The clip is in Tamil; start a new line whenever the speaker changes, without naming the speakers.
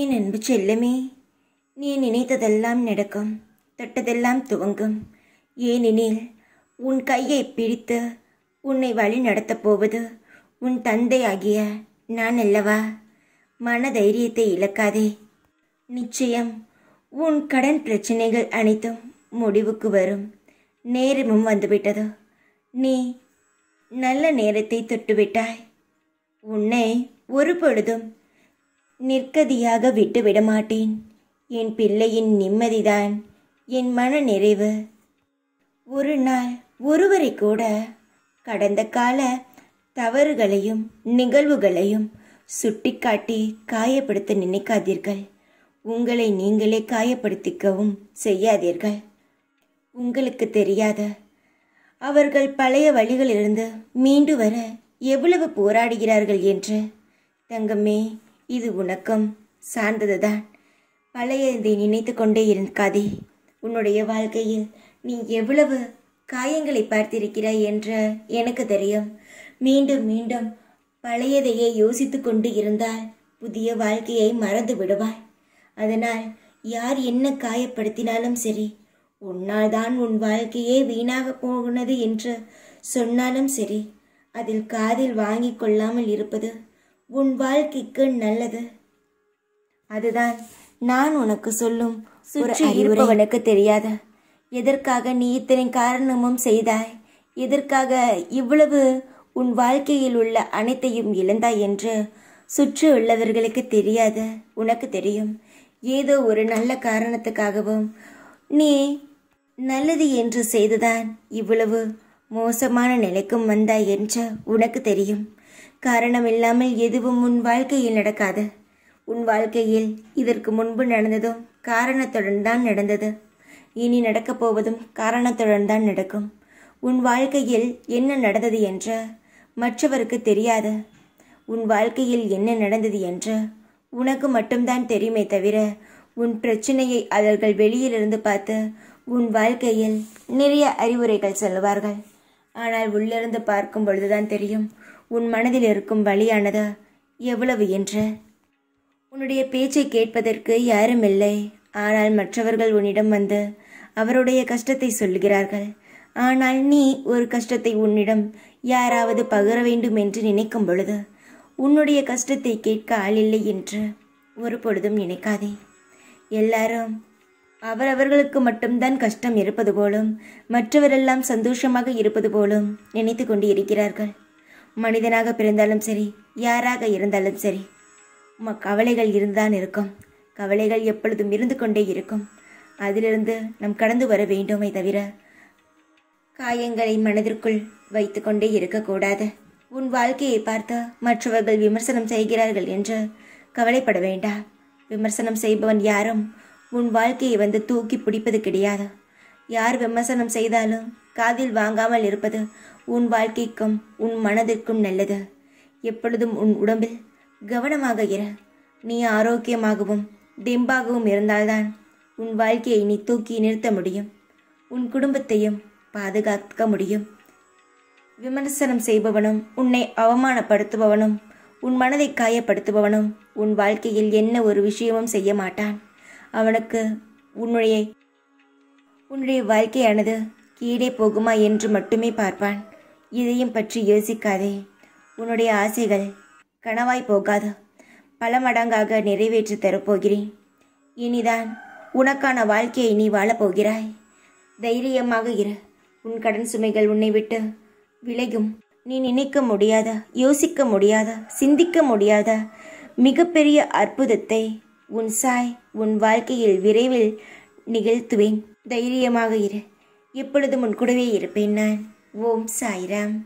ஏன் அன்பு செல்லமே நீ நினைத்ததெல்லாம் நடக்கும் தொட்டதெல்லாம் துவங்கும் ஏனெனில் உன் கையை பிடித்து உன்னை வழி நடத்தப் போவது உன் ஆகிய நான் அல்லவா மன தைரியத்தை இழக்காதே நிச்சயம் உன் கடன் பிரச்சனைகள் அனைத்தும் முடிவுக்கு வரும் நேரமும் வந்துவிட்டது நீ நல்ல நேரத்தை தொட்டுவிட்டாய் உன்னை ஒரு பொழுதும் நிற்கதியாக விட்டுவிட மாட்டேன் என் பிள்ளையின் நிம்மதிதான் என் மன நிறைவு ஒரு நாள் ஒருவரை கூட கடந்த கால தவறுகளையும் நிகழ்வுகளையும் சுட்டிக்காட்டி காயப்படுத்த நினைக்காதீர்கள் உங்களை நீங்களே காயப்படுத்திக்கவும் செய்யாதீர்கள் உங்களுக்கு தெரியாத அவர்கள் பழைய வழிகளிலிருந்து மீண்டு வர எவ்வளவு போராடுகிறார்கள் என்று தங்கமே இது உனக்கும் சார்ந்ததுதான் பழையதை நினைத்து கொண்டே இருக்காதே உன்னுடைய வாழ்க்கையில் நீ எவ்வளவு காயங்களை பார்த்திருக்கிறாய் என்ற எனக்கு தெரியும் மீண்டும் மீண்டும் பழையதையே யோசித்து கொண்டு இருந்தால் புதிய வாழ்க்கையை மறந்து விடுவாய் அதனால் யார் என்ன காயப்படுத்தினாலும் சரி உன்னால் தான் உன் வாழ்க்கையே வீணாக போகுனது என்று சொன்னாலும் சரி அதில் காதில் வாங்கி கொள்ளாமல் இருப்பது உன் வாழ்க்கைக்கு நல்லது அதுதான் நான் உனக்கு சொல்லும் சுற்றி தெரியாத எதற்காக நீ இத்தனை காரணமும் செய்தாய் எதற்காக இவ்வளவு உன் வாழ்க்கையில் உள்ள அனைத்தையும் இழந்தாய் என்று சுற்று உள்ளவர்களுக்கு தெரியாது உனக்கு தெரியும் ஏதோ ஒரு நல்ல காரணத்துக்காகவும் நீ நல்லது என்று செய்துதான் இவ்வளவு மோசமான நிலைக்கும் வந்தாய் என்று உனக்கு தெரியும் காரணம் இல்லாமல் எதுவும் உன் வாழ்க்கையில் நடக்காது உன் வாழ்க்கையில் இதற்கு முன்பு நடந்ததும் காரணத்துடன் தான் நடந்தது இனி நடக்கப் போவதும் காரணத்துடன் தான் நடக்கும் உன் வாழ்க்கையில் என்ன நடந்தது என்று மற்றவருக்கு தெரியாது உன் வாழ்க்கையில் என்ன நடந்தது என்று உனக்கு மட்டும்தான் தெரியுமே தவிர உன் பிரச்சனையை அவர்கள் வெளியிலிருந்து பார்த்து உன் வாழ்க்கையில் நிறைய அறிவுரைகள் சொல்லுவார்கள் ஆனால் உள்ளிருந்து பார்க்கும் பொழுதுதான் தெரியும் உன் மனதில் இருக்கும் வழியானது எவ்வளவு என்று உன்னுடைய பேச்சை கேட்பதற்கு யாரும் இல்லை ஆனால் மற்றவர்கள் உன்னிடம் வந்து அவருடைய கஷ்டத்தை சொல்கிறார்கள் ஆனால் நீ ஒரு கஷ்டத்தை உன்னிடம் யாராவது பகிர வேண்டும் என்று நினைக்கும் பொழுது உன்னுடைய கஷ்டத்தை கேட்க ஆளில்லை என்று ஒரு பொழுதும் நினைக்காதே எல்லாரும் அவரவர்களுக்கு மட்டும்தான் கஷ்டம் இருப்பது போலும் மற்றவரெல்லாம் சந்தோஷமாக இருப்பது போலும் நினைத்து கொண்டு இருக்கிறார்கள் மனிதனாக பிறந்தாலும் சரி யாராக இருந்தாலும் சரி உமா கவலைகள் இருந்துதான் இருக்கும் கவலைகள் எப்பொழுதும் இருந்து கொண்டே இருக்கும் அதிலிருந்து நம் கடந்து வர வேண்டுமே தவிர காயங்களை மனதிற்குள் வைத்து கொண்டே இருக்கக்கூடாது உன் வாழ்க்கையை பார்த்து மற்றவர்கள் விமர்சனம் செய்கிறார்கள் என்று கவலைப்பட வேண்டாம் விமர்சனம் செய்பவன் யாரும் உன் வாழ்க்கையை வந்து தூக்கி பிடிப்பது கிடையாது யார் விமர்சனம் செய்தாலும் காதில் வாங்காமல் இருப்பது உன் வாழ்க்கைக்கும் உன் மனதிற்கும் நல்லது எப்பொழுதும் உன் உடம்பில் கவனமாக இரு நீ ஆரோக்கியமாகவும் தெம்பாகவும் இருந்தால்தான் உன் வாழ்க்கையை நீ தூக்கி நிறுத்த முடியும் உன் குடும்பத்தையும் பாதுகாக்க முடியும் விமர்சனம் செய்பவனும் உன்னை அவமானப்படுத்துபவனும் உன் மனதை காயப்படுத்துபவனும் உன் வாழ்க்கையில் என்ன ஒரு விஷயமும் செய்ய மாட்டான் அவனுக்கு உன்னுடைய உன்னுடைய வாழ்க்கையானது கீழே போகுமா என்று மட்டுமே பார்ப்பான் இதையும் பற்றி யோசிக்காதே உன்னுடைய ஆசைகள் கனவாய் போகாது பல மடங்காக நிறைவேற்றி தரப்போகிறேன் இனிதான் உனக்கான வாழ்க்கையை நீ வாழப்போகிறாய் தைரியமாக இரு உன் கடன் சுமைகள் உன்னை விட்டு விலகும் நீ நினைக்க முடியாத யோசிக்க முடியாத சிந்திக்க முடியாத மிகப்பெரிய அற்புதத்தை உன் சாய் உன் வாழ்க்கையில் விரைவில் நிகழ்த்துவேன் தைரியமாக இரு எப்பொழுதும் உன் கூடவே இருப்பேன் நான் ஓம் சாய்ராம்